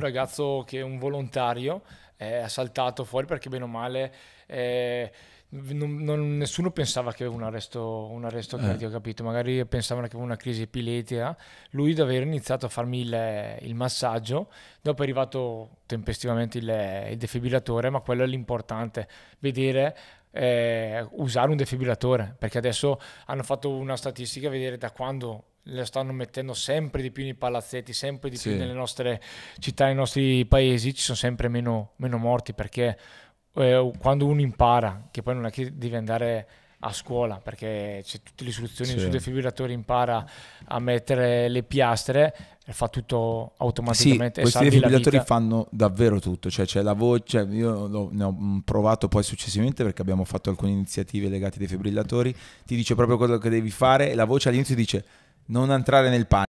un ragazzo che è un volontario, è saltato fuori perché bene o male... Eh, non, non, nessuno pensava che aveva un arresto, un arresto eh. cardiaco, capito? Magari pensavano che aveva una crisi epiletica. Lui doveva ha iniziato a farmi il, il massaggio, dopo è arrivato tempestivamente il, il defibrillatore, ma quello è l'importante, vedere eh, usare un defibrillatore perché adesso hanno fatto una statistica a vedere da quando le stanno mettendo sempre di più nei palazzetti, sempre di sì. più nelle nostre città, nei nostri paesi, ci sono sempre meno, meno morti perché eh, quando uno impara, che poi non è che devi andare a scuola perché c'è tutte le soluzioni sì. sul defibrillatore impara a mettere le piastre fa tutto automaticamente sì, questi defibrillatori fanno davvero tutto cioè c'è la voce cioè io lo, ne ho mm, provato poi successivamente perché abbiamo fatto alcune iniziative legate ai defibrillatori ti dice proprio quello che devi fare e la voce all'inizio dice non entrare nel panico